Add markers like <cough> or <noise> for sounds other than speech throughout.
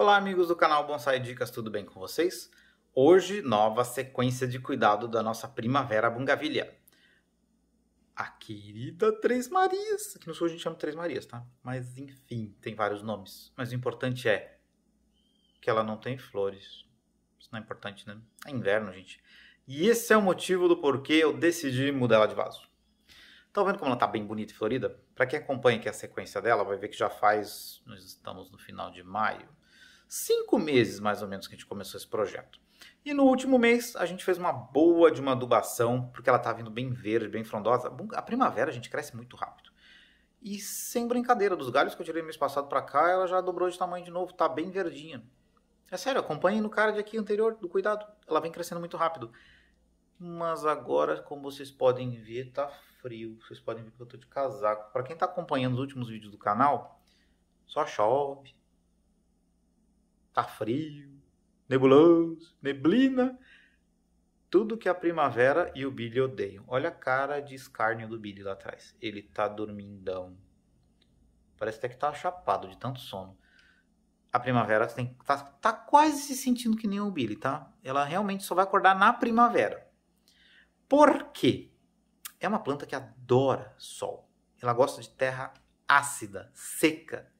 Olá, amigos do canal Bonsai Dicas, tudo bem com vocês? Hoje, nova sequência de cuidado da nossa primavera bungavilha. A querida Três Marias. Aqui no sul a gente chama Três Marias, tá? Mas enfim, tem vários nomes. Mas o importante é que ela não tem flores. Isso não é importante, né? É inverno, gente. E esse é o motivo do porquê eu decidi mudar ela de vaso. Estão tá vendo como ela está bem bonita e florida? Para quem acompanha aqui a sequência dela, vai ver que já faz. Nós estamos no final de maio cinco meses mais ou menos que a gente começou esse projeto. E no último mês a gente fez uma boa de uma adubação, porque ela está vindo bem verde, bem frondosa. A primavera a gente cresce muito rápido. E sem brincadeira, dos galhos que eu tirei mês passado para cá, ela já dobrou de tamanho de novo, está bem verdinha. É sério, acompanhe no card aqui anterior do cuidado. Ela vem crescendo muito rápido. Mas agora, como vocês podem ver, tá frio. Vocês podem ver que eu tô de casaco. Para quem tá acompanhando os últimos vídeos do canal, só chove, tá frio, nebuloso, neblina. Tudo que a primavera e o Billy odeiam. Olha a cara de escárnio do Billy lá atrás. Ele tá dormindão. Parece até que tá chapado de tanto sono. A primavera tem, tá, tá quase se sentindo que nem o Billy, tá? Ela realmente só vai acordar na primavera. Por quê? É uma planta que adora sol. Ela gosta de terra ácida, seca.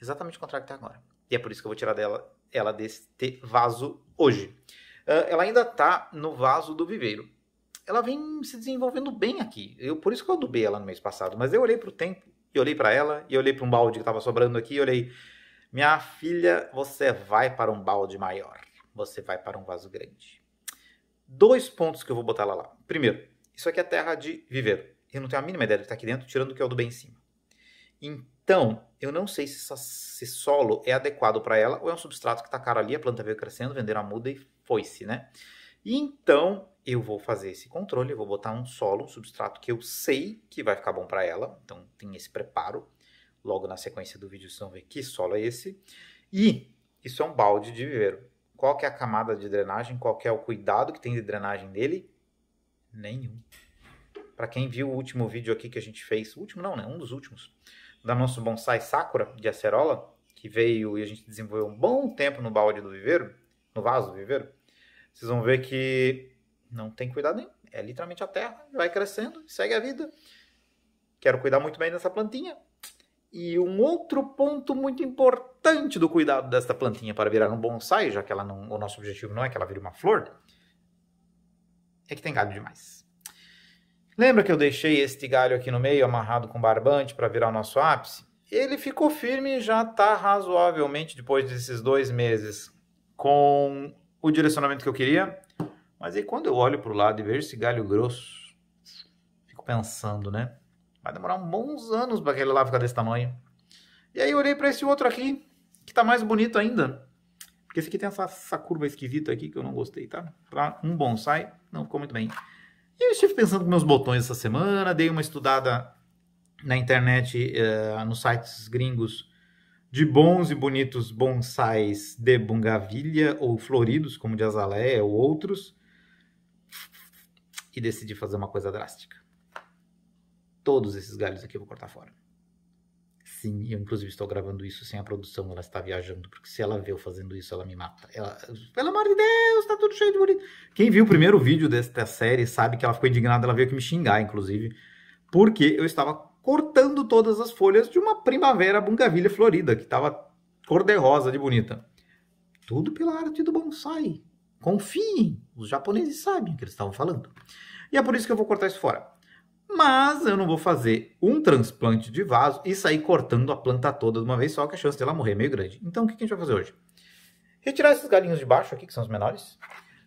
Exatamente o contrário que está agora. E é por isso que eu vou tirar dela ela desse vaso hoje. Uh, ela ainda está no vaso do viveiro. Ela vem se desenvolvendo bem aqui. Eu, por isso que eu adubei ela no mês passado. Mas eu olhei para o tempo, e olhei para ela, e olhei para um balde que estava sobrando aqui, e olhei. Minha filha, você vai para um balde maior. Você vai para um vaso grande. Dois pontos que eu vou botar ela lá. Primeiro, isso aqui é terra de viveiro. Eu não tenho a mínima ideia do que está aqui dentro, tirando o que eu adubei em cima. Então. Então, eu não sei se, se solo é adequado para ela ou é um substrato que está caro ali, a planta veio crescendo, venderam a muda e foi-se, né? E então, eu vou fazer esse controle, eu vou botar um solo, um substrato que eu sei que vai ficar bom para ela. Então, tem esse preparo. Logo na sequência do vídeo, vocês vão ver que solo é esse. E isso é um balde de viveiro. Qual que é a camada de drenagem? Qual que é o cuidado que tem de drenagem dele? Nenhum. Para quem viu o último vídeo aqui que a gente fez, o último não, né? Um dos últimos da nosso bonsai Sakura de acerola, que veio e a gente desenvolveu um bom tempo no balde do viveiro, no vaso do viveiro, vocês vão ver que não tem cuidado nenhum. É literalmente a terra, vai crescendo, segue a vida. Quero cuidar muito bem dessa plantinha. E um outro ponto muito importante do cuidado desta plantinha para virar um bonsai, já que ela não, o nosso objetivo não é que ela vire uma flor, é que tem galho demais. Lembra que eu deixei este galho aqui no meio amarrado com barbante para virar o nosso ápice? Ele ficou firme e já está razoavelmente depois desses dois meses com o direcionamento que eu queria. Mas aí quando eu olho para o lado e vejo esse galho grosso, fico pensando, né? Vai demorar bons anos para aquele lá ficar desse tamanho. E aí eu olhei para esse outro aqui, que está mais bonito ainda. Porque esse aqui tem essa, essa curva esquisita aqui que eu não gostei, tá? Para um bonsai, não ficou muito bem. E eu estive pensando nos meus botões essa semana, dei uma estudada na internet, uh, nos sites gringos de bons e bonitos bonsais de bungavilha ou floridos, como de azaleia ou outros, e decidi fazer uma coisa drástica. Todos esses galhos aqui eu vou cortar fora. Sim, Eu, inclusive, estou gravando isso sem a produção, ela está viajando, porque se ela vê eu fazendo isso, ela me mata. Ela, pelo amor de Deus, tá tudo cheio de bonito. Quem viu o primeiro vídeo desta série sabe que ela ficou indignada, ela veio aqui me xingar, inclusive, porque eu estava cortando todas as folhas de uma primavera bungavilha florida, que estava cor-de-rosa de bonita. Tudo pela arte do bonsai. Confiem, os japoneses sabem o que eles estavam falando. E é por isso que eu vou cortar isso fora. Mas eu não vou fazer um transplante de vaso e sair cortando a planta toda de uma vez só, que a chance dela morrer é meio grande. Então o que a gente vai fazer hoje? Retirar esses galinhos de baixo aqui, que são os menores.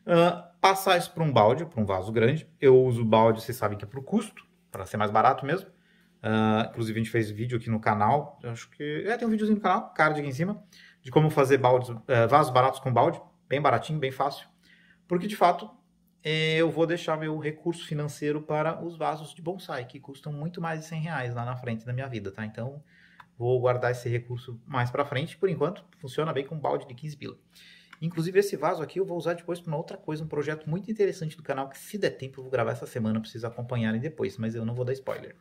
Uh, passar isso para um balde, para um vaso grande. Eu uso balde, vocês sabem que é para o custo, para ser mais barato mesmo. Uh, inclusive a gente fez vídeo aqui no canal, acho que... É, tem um videozinho no canal, card aqui em cima, de como fazer baldes, uh, vasos baratos com balde. Bem baratinho, bem fácil. Porque de fato eh, eu vou deixar meu recurso financeiro para os vasos de bonsai, que custam muito mais de 100 reais lá na frente da minha vida, tá? Então, vou guardar esse recurso mais para frente. Por enquanto, funciona bem com um balde de 15 pila. Inclusive, esse vaso aqui eu vou usar depois para uma outra coisa, um projeto muito interessante do canal, que se der tempo eu vou gravar essa semana, para vocês acompanharem depois, mas eu não vou dar spoiler.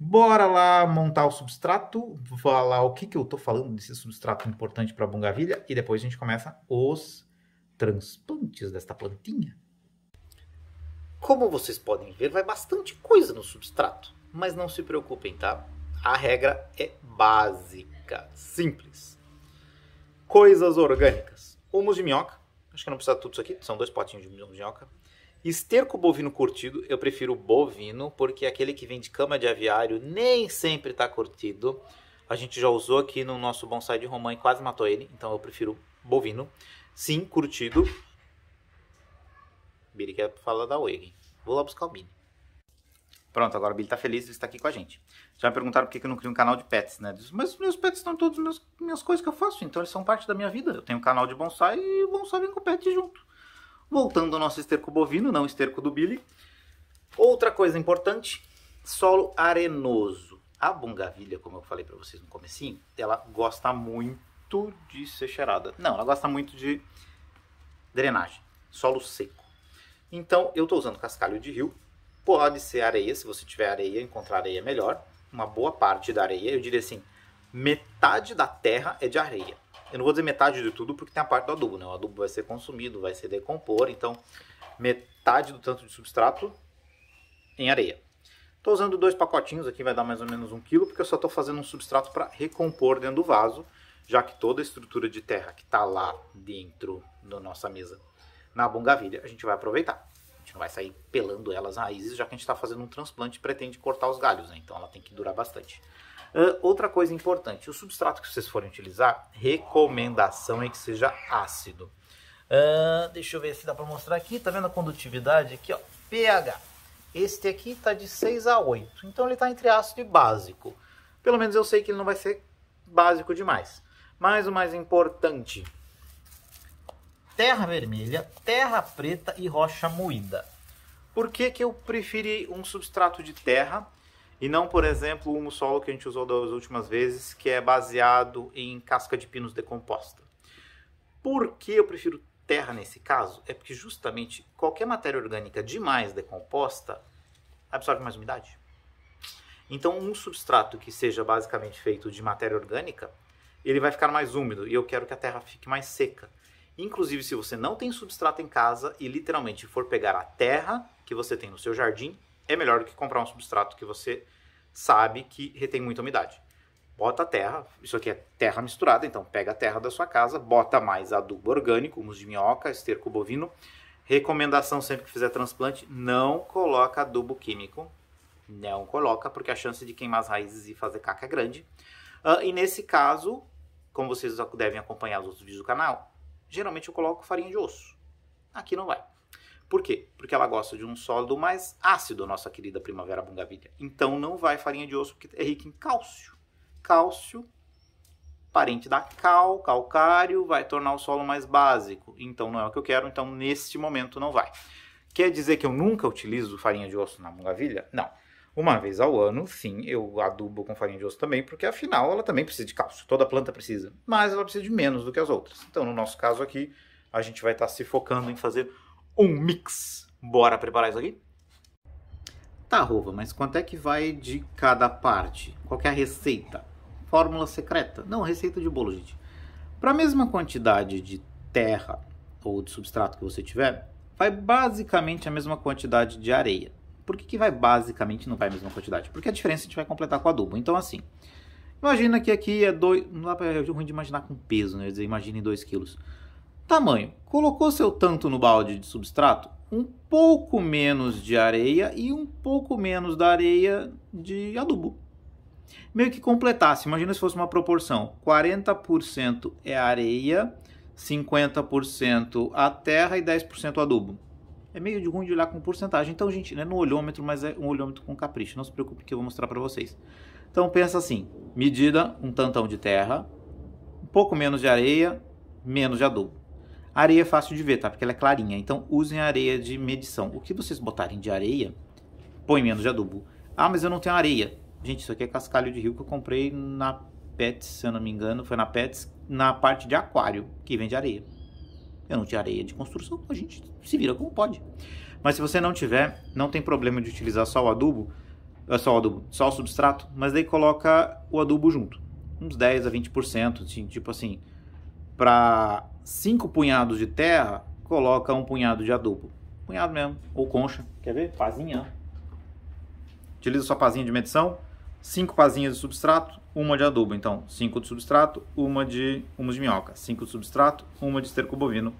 Bora lá montar o substrato, falar o que, que eu estou falando desse substrato importante para a bungavilha, e depois a gente começa os transplantes desta plantinha. Como vocês podem ver, vai bastante coisa no substrato. Mas não se preocupem, tá? A regra é básica, simples. Coisas orgânicas. Humus de minhoca. Acho que não precisa de tudo isso aqui. São dois potinhos de de minhoca. Esterco bovino curtido. Eu prefiro bovino, porque é aquele que vem de cama de aviário nem sempre está curtido. A gente já usou aqui no nosso bonsai de romã e quase matou ele. Então eu prefiro bovino. Sim, curtido. Billy quer falar da Wagen. Vou lá buscar o Billy. Pronto, agora o Billy tá feliz de estar aqui com a gente. Já me perguntaram por que eu não crio um canal de pets, né? Diz, mas meus pets estão todos meus, minhas coisas que eu faço, então eles são parte da minha vida. Eu tenho um canal de bonsai e o bonsai vem com o pet junto. Voltando ao nosso esterco bovino, não esterco do Billy. Outra coisa importante, solo arenoso. A bungavilha, como eu falei para vocês no comecinho, ela gosta muito de ser cheirada. Não, ela gosta muito de drenagem, solo seco. Então eu estou usando cascalho de rio, pode ser é areia, se você tiver areia, encontrar areia é melhor. Uma boa parte da areia, eu diria assim, metade da terra é de areia. Eu não vou dizer metade de tudo porque tem a parte do adubo, né? O adubo vai ser consumido, vai se decompor, então metade do tanto de substrato em areia. Estou usando dois pacotinhos, aqui vai dar mais ou menos um quilo, porque eu só estou fazendo um substrato para recompor dentro do vaso, já que toda a estrutura de terra que está lá dentro da nossa mesa na bungavilha, a gente vai aproveitar. A gente não vai sair pelando elas raízes, já que a gente está fazendo um transplante e pretende cortar os galhos, né? então ela tem que durar bastante. Uh, outra coisa importante, o substrato que vocês forem utilizar, recomendação é que seja ácido. Uh, deixa eu ver se dá para mostrar aqui, tá vendo a condutividade aqui, ó, pH. Este aqui está de 6 a 8, então ele está entre ácido e básico. Pelo menos eu sei que ele não vai ser básico demais. Mas o mais importante, terra vermelha, terra preta e rocha moída. Por que, que eu preferi um substrato de terra e não, por exemplo, o solo que a gente usou das últimas vezes, que é baseado em casca de pinos decomposta? Por que eu prefiro terra nesse caso? É porque justamente qualquer matéria orgânica demais decomposta absorve mais umidade. Então, um substrato que seja basicamente feito de matéria orgânica, ele vai ficar mais úmido e eu quero que a terra fique mais seca. Inclusive, se você não tem substrato em casa e literalmente for pegar a terra que você tem no seu jardim, é melhor do que comprar um substrato que você sabe que retém muita umidade. Bota a terra, isso aqui é terra misturada, então pega a terra da sua casa, bota mais adubo orgânico, humus de minhoca, esterco bovino. Recomendação sempre que fizer transplante, não coloca adubo químico. Não coloca, porque a chance de queimar as raízes e fazer caca é grande. Uh, e nesse caso, como vocês devem acompanhar os outros vídeos do canal, geralmente eu coloco farinha de osso. Aqui não vai. Por quê? Porque ela gosta de um sólido mais ácido, nossa querida primavera bungavilha. Então não vai farinha de osso porque é rica em cálcio. Cálcio, parente da cal, calcário, vai tornar o solo mais básico. Então não é o que eu quero, então neste momento não vai. Quer dizer que eu nunca utilizo farinha de osso na bungavilha? Não. Uma vez ao ano, sim, eu adubo com farinha de osso também, porque afinal ela também precisa de cálcio, toda planta precisa, mas ela precisa de menos do que as outras. Então, no nosso caso aqui, a gente vai estar tá se focando em fazer um mix. Bora preparar isso aqui? Tá, Rova, mas quanto é que vai de cada parte? Qual é a receita? Fórmula secreta? Não, receita de bolo, gente. Para a mesma quantidade de terra ou de substrato que você tiver, vai basicamente a mesma quantidade de areia. Por que, que vai basicamente não vai a mesma quantidade? Porque a diferença a gente vai completar com adubo. Então, assim, imagina que aqui é dois, Não dá pra, é ruim de imaginar com peso, né? Imagina em 2 quilos. Tamanho. Colocou seu tanto no balde de substrato? Um pouco menos de areia e um pouco menos da areia de adubo. Meio que completasse. Imagina se fosse uma proporção: 40% é areia, 50% a terra e 10% adubo é meio de ruim de olhar com porcentagem. Então, gente, não é no olhômetro, mas é um olhômetro com capricho. Não se preocupe que eu vou mostrar para vocês. Então, pensa assim, medida um tantão de terra, um pouco menos de areia, menos de adubo. A areia é fácil de ver, tá? Porque ela é clarinha. Então, usem a areia de medição. O que vocês botarem de areia, põe menos de adubo. Ah, mas eu não tenho areia. Gente, isso aqui é cascalho de rio que eu comprei na Pets, se eu não me engano. Foi na Pets, na parte de aquário, que vende areia. Eu não tinha areia de construção, a gente se vira como pode. Mas se você não tiver, não tem problema de utilizar só o adubo, eh, só o adubo, só o substrato, mas daí coloca o adubo junto. Uns 10 a 20%, assim, tipo assim, para cinco punhados de terra, coloca um punhado de adubo. Punhado mesmo, ou concha. Quer ver? Pazinha. Utiliza sua pazinha de medição cinco pazinhas de substrato, uma de adubo. Então, cinco de substrato, uma de humus de minhoca. cinco de substrato, uma de esterco bovino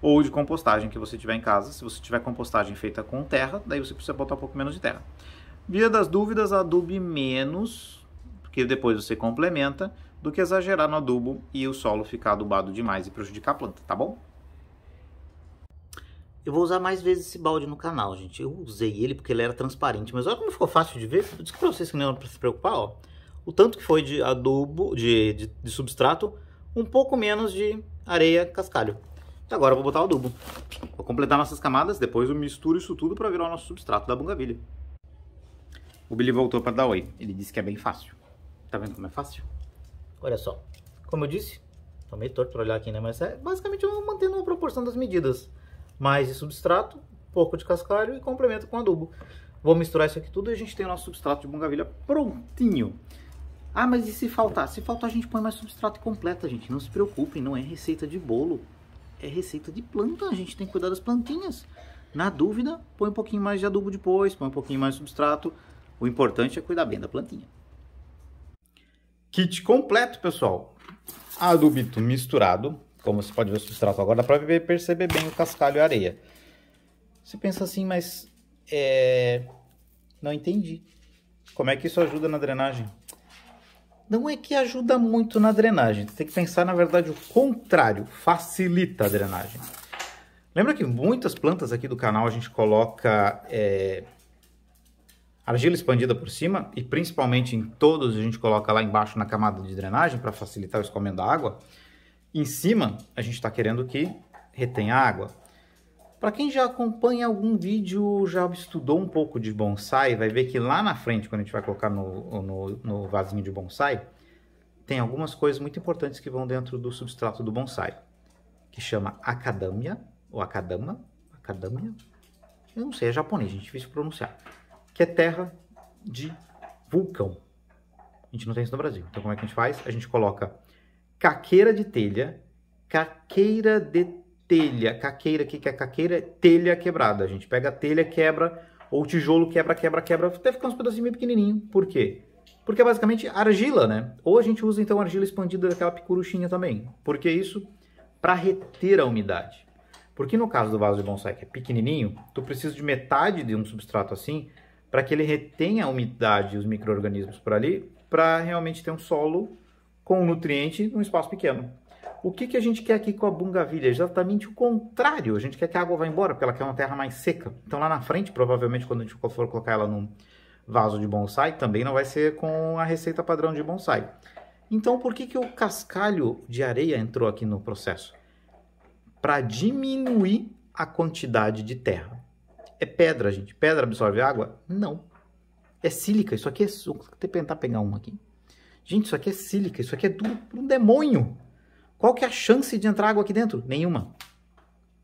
ou de compostagem que você tiver em casa. Se você tiver compostagem feita com terra, daí você precisa botar um pouco menos de terra. Via das dúvidas, adube menos, porque depois você complementa, do que exagerar no adubo e o solo ficar adubado demais e prejudicar a planta, tá bom? Eu vou usar mais vezes esse balde no canal, gente. Eu usei ele porque ele era transparente, mas olha como ficou fácil de ver. Eu disse pra vocês que não era pra se preocupar, ó. O tanto que foi de adubo, de, de, de substrato, um pouco menos de areia cascalho. E agora eu vou botar o adubo. Vou completar nossas camadas, depois eu misturo isso tudo para virar o nosso substrato da bungavilha. O Billy voltou para dar oi. Ele disse que é bem fácil. Tá vendo como é fácil? Olha só. Como eu disse, tô meio torto para olhar aqui, né? Mas é basicamente eu mantendo a proporção das medidas mais de substrato, pouco de cascalho e complemento com adubo. Vou misturar isso aqui tudo e a gente tem o nosso substrato de bungavilha prontinho. Ah, mas e se faltar? Se faltar, a gente põe mais substrato completa, gente. Não se preocupem, não é receita de bolo. É receita de planta, a gente tem que cuidar das plantinhas. Na dúvida, põe um pouquinho mais de adubo depois, põe um pouquinho mais de substrato. O importante é cuidar bem da plantinha. Kit completo, pessoal. Adubito misturado, como você pode ver o substrato agora, dá para perceber bem o cascalho e a areia. Você pensa assim, mas é... não entendi. Como é que isso ajuda na drenagem? Não é que ajuda muito na drenagem. Você tem que pensar, na verdade, o contrário. Facilita a drenagem. Lembra que muitas plantas aqui do canal a gente coloca é... argila expandida por cima e principalmente em todos a gente coloca lá embaixo na camada de drenagem para facilitar o escoamento da água? Em cima, a gente está querendo que retenha água. Para quem já acompanha algum vídeo, já estudou um pouco de bonsai, vai ver que lá na frente, quando a gente vai colocar no, no, no vasinho de bonsai, tem algumas coisas muito importantes que vão dentro do substrato do bonsai, que chama acadâmia, ou acadama, acadâmia, eu não sei, é japonês, gente, difícil pronunciar, que é terra de vulcão. A gente não tem isso no Brasil, então como é que a gente faz? A gente coloca caqueira de telha, caqueira de telha, caqueira, que, que é caqueira? Telha quebrada. A gente pega a telha, quebra, ou tijolo quebra, quebra, quebra, até ficar uns pedacinhos meio pequenininhos. Por quê? Porque é basicamente argila, né? Ou a gente usa então argila expandida daquela picuruchinha também. Por que isso? Para reter a umidade. Porque no caso do vaso de bonsai que é pequenininho, tu precisa de metade de um substrato assim para que ele retenha a umidade e os micro-organismos por ali, para realmente ter um solo com um nutriente num espaço pequeno. O que, que a gente quer aqui com a bungavilha? Exatamente o contrário. A gente quer que a água vá embora, porque ela quer uma terra mais seca. Então lá na frente, provavelmente, quando a gente for colocar ela num vaso de bonsai, também não vai ser com a receita padrão de bonsai. Então por que, que o cascalho de areia entrou aqui no processo? Para diminuir a quantidade de terra. É pedra, gente. Pedra absorve água? Não. É sílica. Isso aqui é... Vou tentar pegar um aqui. Gente, isso aqui é sílica, isso aqui é duro para um demônio. Qual que é a chance de entrar água aqui dentro? Nenhuma.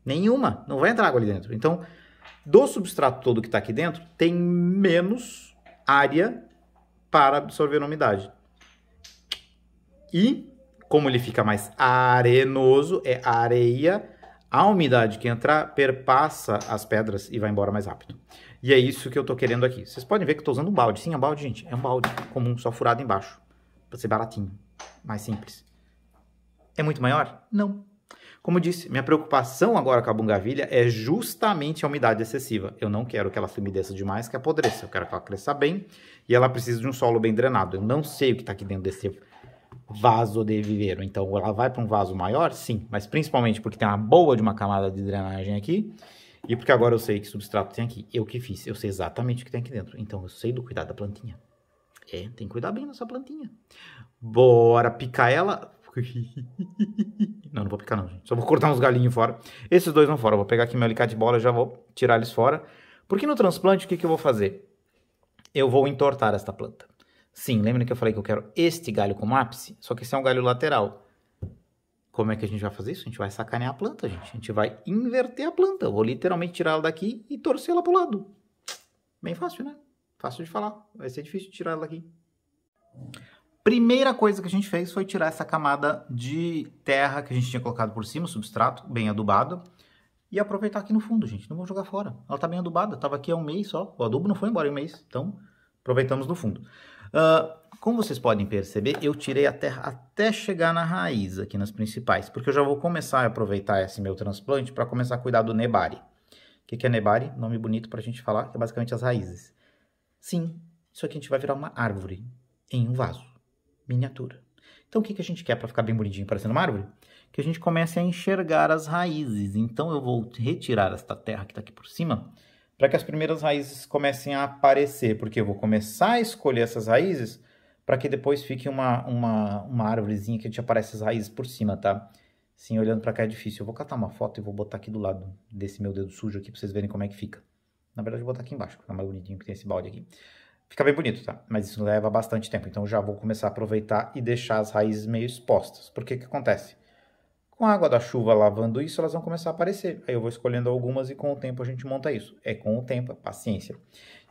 Nenhuma. Não vai entrar água ali dentro. Então, do substrato todo que está aqui dentro, tem menos área para absorver a umidade. E, como ele fica mais arenoso, é areia, a umidade que entrar perpassa as pedras e vai embora mais rápido. E é isso que eu estou querendo aqui. Vocês podem ver que eu estou usando um balde. Sim, é um balde, gente. É um balde comum, só furado embaixo para ser baratinho, mais simples. É muito maior? Não. Como eu disse, minha preocupação agora com a bungavilha é justamente a umidade excessiva. Eu não quero que ela se umedeça demais, que apodreça. Eu quero que ela cresça bem e ela precisa de um solo bem drenado. Eu não sei o que está aqui dentro desse vaso de viveiro. Então, ela vai para um vaso maior, sim, mas principalmente porque tem uma boa de uma camada de drenagem aqui e porque agora eu sei que substrato tem aqui. Eu que fiz, eu sei exatamente o que tem aqui dentro. Então, eu sei do cuidado da plantinha. É, tem que cuidar bem dessa plantinha. Bora picar ela. <laughs> não, não vou picar não, gente. Só vou cortar uns galinhos fora. Esses dois vão fora. vou pegar aqui meu alicate de bola, já vou tirar eles fora. Porque no transplante, o que, que eu vou fazer? Eu vou entortar esta planta. Sim, lembra que eu falei que eu quero este galho como ápice? Só que esse é um galho lateral. Como é que a gente vai fazer isso? A gente vai sacanear a planta, gente. A gente vai inverter a planta. Eu vou literalmente tirar ela daqui e torcer ela pro lado. Bem fácil, né? Fácil de falar, vai ser difícil tirar ela aqui. Primeira coisa que a gente fez foi tirar essa camada de terra que a gente tinha colocado por cima, substrato, bem adubado. E aproveitar aqui no fundo, gente. Não vou jogar fora. Ela tá bem adubada. tava aqui há um mês só. O adubo não foi embora em um mês. Então, aproveitamos no fundo. Uh, como vocês podem perceber, eu tirei a terra até chegar na raiz aqui nas principais. Porque eu já vou começar a aproveitar esse meu transplante para começar a cuidar do nebari. O que, que é nebari? Nome bonito para a gente falar, que é basicamente as raízes. Sim, isso aqui a gente vai virar uma árvore em um vaso. Miniatura. Então, o que, que a gente quer para ficar bem bonitinho parecendo uma árvore? Que a gente comece a enxergar as raízes. Então, eu vou retirar esta terra que está aqui por cima para que as primeiras raízes comecem a aparecer, porque eu vou começar a escolher essas raízes para que depois fique uma, uma, uma árvorezinha que a gente aparece as raízes por cima, tá? Sim, olhando para cá é difícil. Eu vou catar uma foto e vou botar aqui do lado desse meu dedo sujo aqui para vocês verem como é que fica. Na verdade, vou botar aqui embaixo, fica mais bonitinho que tem esse balde aqui. Fica bem bonito, tá? Mas isso leva bastante tempo, então já vou começar a aproveitar e deixar as raízes meio expostas. Porque que acontece? Com a água da chuva lavando isso, elas vão começar a aparecer. Aí eu vou escolhendo algumas e com o tempo a gente monta isso. É com o tempo, é paciência.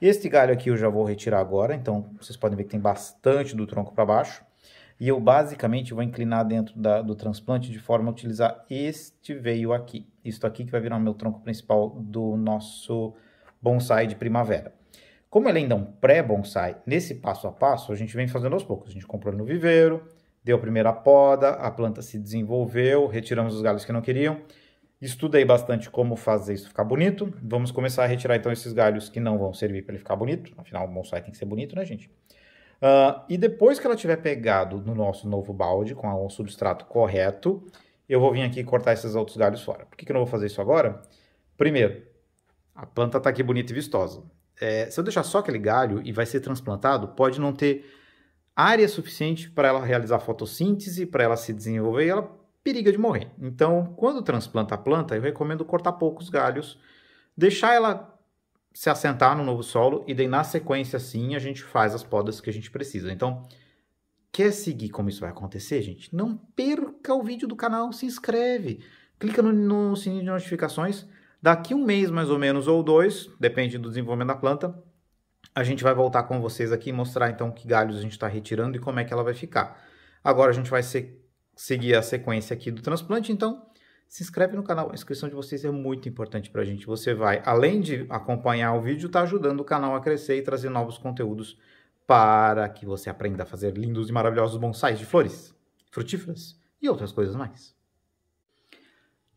Este galho aqui eu já vou retirar agora, então vocês podem ver que tem bastante do tronco para baixo. E eu basicamente vou inclinar dentro da, do transplante de forma a utilizar este veio aqui. Isto aqui que vai virar o meu tronco principal do nosso bonsai de primavera. Como ele ainda é um pré-bonsai, nesse passo a passo a gente vem fazendo aos poucos. A gente comprou no viveiro, deu a primeira poda, a planta se desenvolveu, retiramos os galhos que não queriam. Estudei bastante como fazer isso ficar bonito. Vamos começar a retirar então esses galhos que não vão servir para ele ficar bonito. Afinal, o bonsai tem que ser bonito, né, gente? Uh, e depois que ela tiver pegado no nosso novo balde com o substrato correto, eu vou vir aqui cortar esses outros galhos fora. Por que, que eu não vou fazer isso agora? Primeiro, a planta está aqui bonita e vistosa. É, se eu deixar só aquele galho e vai ser transplantado, pode não ter área suficiente para ela realizar fotossíntese, para ela se desenvolver e ela periga de morrer. Então, quando transplanta a planta, eu recomendo cortar poucos galhos, deixar ela se assentar no novo solo e daí na sequência sim a gente faz as podas que a gente precisa. Então, quer seguir como isso vai acontecer, gente? Não perca o vídeo do canal, se inscreve, clica no, no sininho de notificações Daqui um mês mais ou menos ou dois, depende do desenvolvimento da planta, a gente vai voltar com vocês aqui e mostrar então que galhos a gente está retirando e como é que ela vai ficar. Agora a gente vai seguir a sequência aqui do transplante, então se inscreve no canal, a inscrição de vocês é muito importante para a gente. Você vai, além de acompanhar o vídeo, está ajudando o canal a crescer e trazer novos conteúdos para que você aprenda a fazer lindos e maravilhosos bonsais de flores, frutíferas e outras coisas mais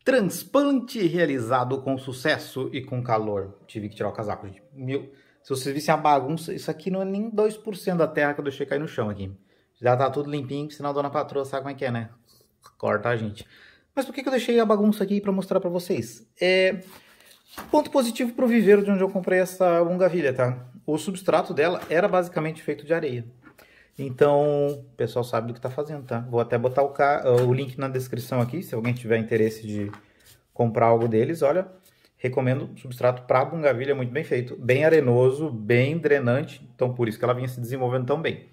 transplante realizado com sucesso e com calor. Tive que tirar o casaco, gente. Meu, se vocês vissem a bagunça, isso aqui não é nem 2% da terra que eu deixei cair no chão aqui. Já tá tudo limpinho, senão a dona patroa sabe como é que é, né? Corta a gente. Mas por que, que eu deixei a bagunça aqui para mostrar para vocês? É... Ponto positivo pro viveiro de onde eu comprei essa bungavilha, tá? O substrato dela era basicamente feito de areia. Então, o pessoal sabe do que está fazendo, tá? Vou até botar o, ca... o link na descrição aqui, se alguém tiver interesse de comprar algo deles, olha, recomendo substrato para bungavilha muito bem feito, bem arenoso, bem drenante, então por isso que ela vinha se desenvolvendo tão bem.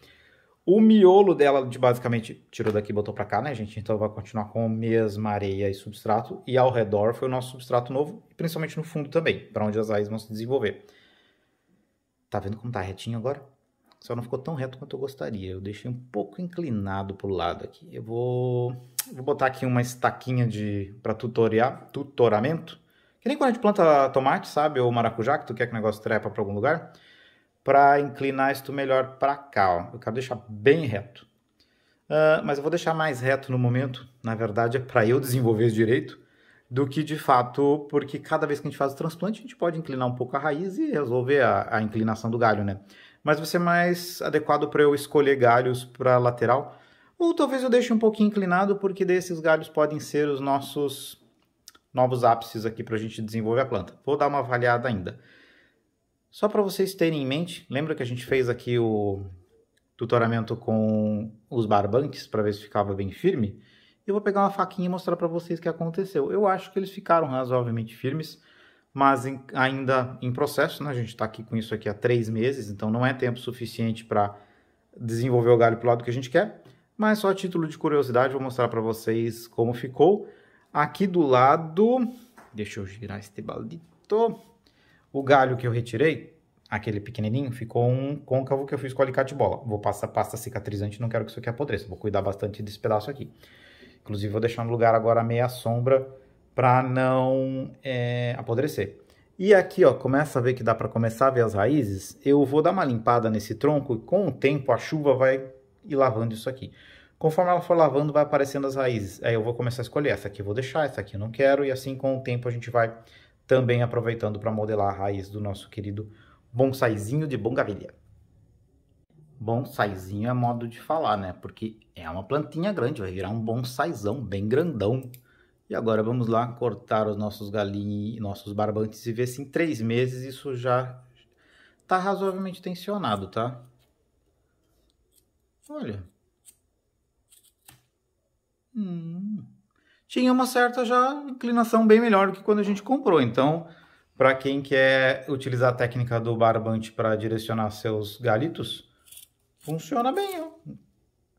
O miolo dela, de basicamente, tirou daqui e botou para cá, né, gente? Então vai continuar com a mesma areia e substrato. E ao redor foi o nosso substrato novo, principalmente no fundo também, para onde as raízes vão se desenvolver. Tá vendo como tá retinho agora? Só não ficou tão reto quanto eu gostaria. Eu deixei um pouco inclinado para o lado aqui. Eu vou, vou botar aqui uma estaquinha de para tutorial, tutoramento. Que nem quando a gente planta tomate, sabe? Ou maracujá, que tu quer que o negócio trepa para algum lugar. Para inclinar isso melhor para cá, ó. Eu quero deixar bem reto. Uh, mas eu vou deixar mais reto no momento. Na verdade, é para eu desenvolver isso direito do que de fato, porque cada vez que a gente faz o transplante, a gente pode inclinar um pouco a raiz e resolver a, a inclinação do galho, né? mas vai ser mais adequado para eu escolher galhos para lateral. Ou talvez eu deixe um pouquinho inclinado, porque desses galhos podem ser os nossos novos ápices aqui para a gente desenvolver a planta. Vou dar uma avaliada ainda. Só para vocês terem em mente, lembra que a gente fez aqui o tutoramento com os barbantes para ver se ficava bem firme? Eu vou pegar uma faquinha e mostrar para vocês o que aconteceu. Eu acho que eles ficaram razoavelmente firmes mas em, ainda em processo, né? A gente está aqui com isso aqui há três meses, então não é tempo suficiente para desenvolver o galho para o lado que a gente quer. Mas só a título de curiosidade, vou mostrar para vocês como ficou. Aqui do lado, deixa eu girar este baldito. O galho que eu retirei, aquele pequenininho, ficou um côncavo que eu fiz com alicate bola. Vou passar pasta cicatrizante, não quero que isso aqui apodreça. Vou cuidar bastante desse pedaço aqui. Inclusive, vou deixar no lugar agora meia sombra para não é, apodrecer. E aqui, ó, começa a ver que dá para começar a ver as raízes. Eu vou dar uma limpada nesse tronco e com o tempo a chuva vai ir lavando isso aqui. Conforme ela for lavando, vai aparecendo as raízes. Aí eu vou começar a escolher, essa aqui eu vou deixar, essa aqui eu não quero, e assim com o tempo a gente vai também aproveitando para modelar a raiz do nosso querido bonsaizinho de bongavilha. Bonsaizinho é modo de falar, né? Porque é uma plantinha grande, vai virar um bonsaizão bem grandão. E agora vamos lá cortar os nossos galinhos, nossos barbantes e ver se em três meses isso já tá razoavelmente tensionado, tá? Olha. Hum. Tinha uma certa já inclinação bem melhor do que quando a gente comprou. Então, para quem quer utilizar a técnica do barbante para direcionar seus galitos, funciona bem, ó.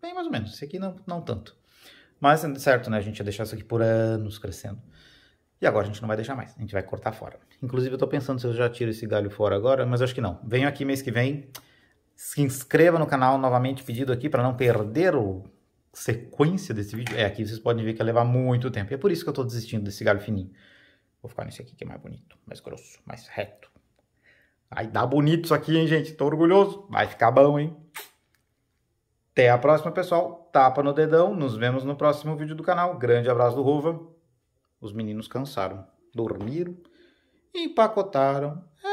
bem mais ou menos. Esse aqui não, não tanto. Mas, certo, né? A gente ia deixar isso aqui por anos crescendo. E agora a gente não vai deixar mais, a gente vai cortar fora. Inclusive, eu tô pensando se eu já tiro esse galho fora agora, mas acho que não. Venho aqui mês que vem. Se inscreva no canal, novamente pedido aqui, para não perder o sequência desse vídeo. É, aqui vocês podem ver que ia levar muito tempo. E é por isso que eu tô desistindo desse galho fininho. Vou ficar nesse aqui que é mais bonito, mais grosso, mais reto. Aí dá bonito isso aqui, hein, gente? Tô orgulhoso. Vai ficar bom, hein? Até a próxima, pessoal. Tapa no dedão. Nos vemos no próximo vídeo do canal. Grande abraço do Rova. Os meninos cansaram, dormiram, empacotaram. É